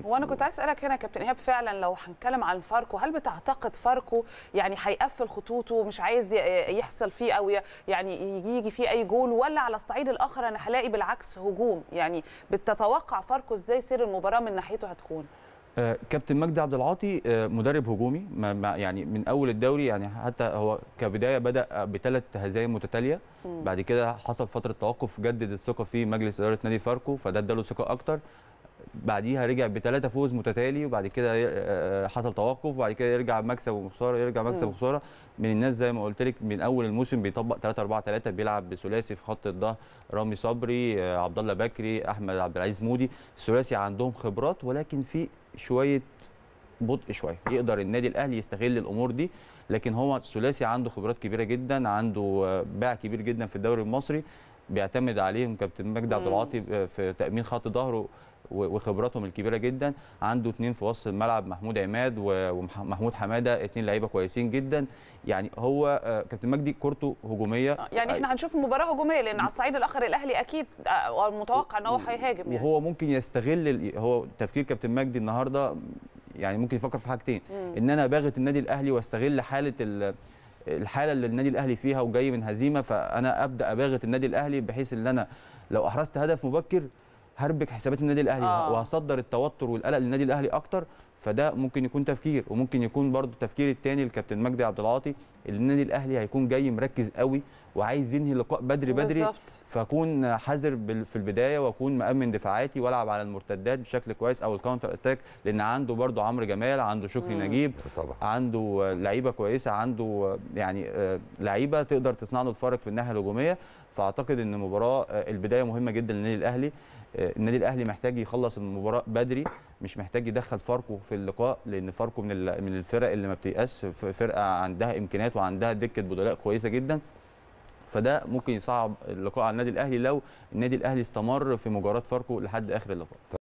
ضعيف وانا كنت عايز اسالك هنا كابتن ايهاب فعلا لو هنتكلم عن فاركو هل بتعتقد فاركو يعني هيقفل خطوطه مش عايز يحصل فيه او يعني يجي يجي فيه اي جول ولا على الصعيد الاخر انا هلاقي بالعكس هجوم يعني بتتوقع فاركو ازاي سير المباراه من ناحيته هتكون آه، كابتن مجدي عبد العاطي آه، مدرب هجومي يعني من اول الدوري يعني حتى هو كبدايه بدا بثلاث هزايم متتاليه بعد كده حصل فتره توقف جدد الثقه في مجلس اداره نادي فاركو فده اداله ثقه اكتر بعديها رجع بثلاثه فوز متتالي وبعد كده آه، آه، حصل توقف وبعد كده يرجع مكسب وخساره يرجع مكسب وخساره من الناس زي ما قلت لك من اول الموسم بيطبق 3 4 3 بيلعب بثلاثي في خط الظهر رامي صبري آه، عبد الله بكري احمد عبد العزيز مودي الثلاثي عندهم خبرات ولكن في شويه ببطء شويه يقدر النادي الاهلي يستغل الامور دي لكن هو ثلاثي عنده خبرات كبيره جدا عنده باع كبير جدا في الدوري المصري بيعتمد عليهم كابتن مجدي عبد العاطي في تامين خط ظهره وخبراتهم الكبيره جدا عنده اثنين في وسط الملعب محمود عماد ومحمود حماده اثنين لعيبه كويسين جدا يعني هو آه، كابتن مجدي كورته هجوميه آه، يعني احنا هنشوف مباراه هجوميه لان على الصعيد الاخر الاهلي اكيد آه، متوقع ان هو هيهاجم يعني وهو ممكن يستغل هو تفكير كابتن مجدي النهارده يعني ممكن يفكر في حاجتين ان انا باغت النادي الاهلي واستغل حاله الحاله اللي النادي الاهلي فيها وجاي من هزيمه فانا ابدا اباغت النادي الاهلي بحيث ان انا لو احرزت هدف مبكر هربك حسابات النادي الاهلي آه. وهصدر التوتر والقلق للنادي الاهلي اكتر فده ممكن يكون تفكير وممكن يكون برضو التفكير الثاني للكابتن مجدي عبد العاطي ان النادي الاهلي هيكون جاي مركز قوي وعايز ينهي اللقاء بدري بالزبط. بدري فاكون حذر في البدايه واكون مامن دفاعاتي والعب على المرتدات بشكل كويس او الكاونتر اتاك لان عنده برضو عمرو جمال عنده شكري مم. نجيب طبعا. عنده لعيبه كويسه عنده يعني آه، لعيبه تقدر تصنع له الفارق في الناحيه الهجوميه فاعتقد ان مباراه آه، البدايه مهمه جدا للنادي الاهلي آه، النادي الاهلي محتاج يخلص المباراه بدري مش محتاج يدخل فاركو في اللقاء لان فاركو من من الفرق اللي ما بتيأس فرقه عندها امكانيات وعندها دكه بدلاء كويسه جدا فده ممكن يصعب اللقاء على النادي الاهلي لو النادي الاهلي استمر في مجارات فاركو لحد اخر اللقاء